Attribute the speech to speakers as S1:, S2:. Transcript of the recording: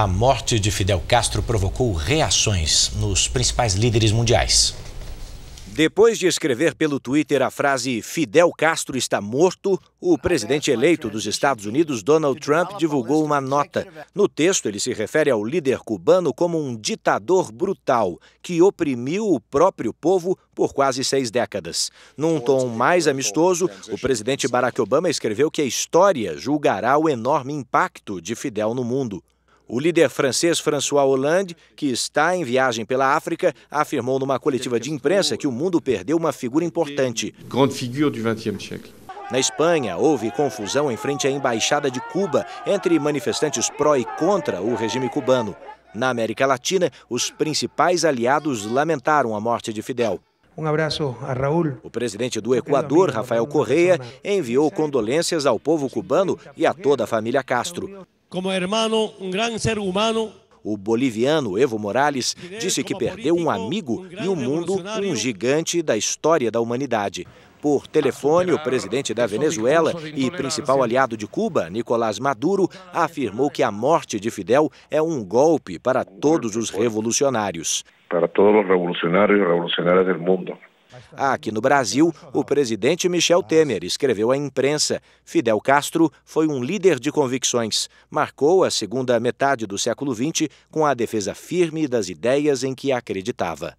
S1: A morte de Fidel Castro provocou reações nos principais líderes mundiais. Depois de escrever pelo Twitter a frase Fidel Castro está morto, o presidente eleito dos Estados Unidos, Donald Trump, divulgou uma nota. No texto, ele se refere ao líder cubano como um ditador brutal que oprimiu o próprio povo por quase seis décadas. Num tom mais amistoso, o presidente Barack Obama escreveu que a história julgará o enorme impacto de Fidel no mundo. O líder francês François Hollande, que está em viagem pela África, afirmou numa coletiva de imprensa que o mundo perdeu uma figura importante. Grande figura do século. Na Espanha, houve confusão em frente à embaixada de Cuba entre manifestantes pró e contra o regime cubano. Na América Latina, os principais aliados lamentaram a morte de Fidel. Um abraço a Raul. O presidente do Equador, Rafael Correia, enviou condolências ao povo cubano e a toda a família Castro como hermano, um grande ser humano. O boliviano Evo Morales disse que perdeu um amigo e o mundo um gigante da história da humanidade. Por telefone, o presidente da Venezuela e principal aliado de Cuba, Nicolás Maduro, afirmou que a morte de Fidel é um golpe para todos os revolucionários. Para todos os revolucionários e revolucionárias do mundo. Aqui no Brasil, o presidente Michel Temer escreveu à imprensa: Fidel Castro foi um líder de convicções. Marcou a segunda metade do século XX com a defesa firme das ideias em que acreditava.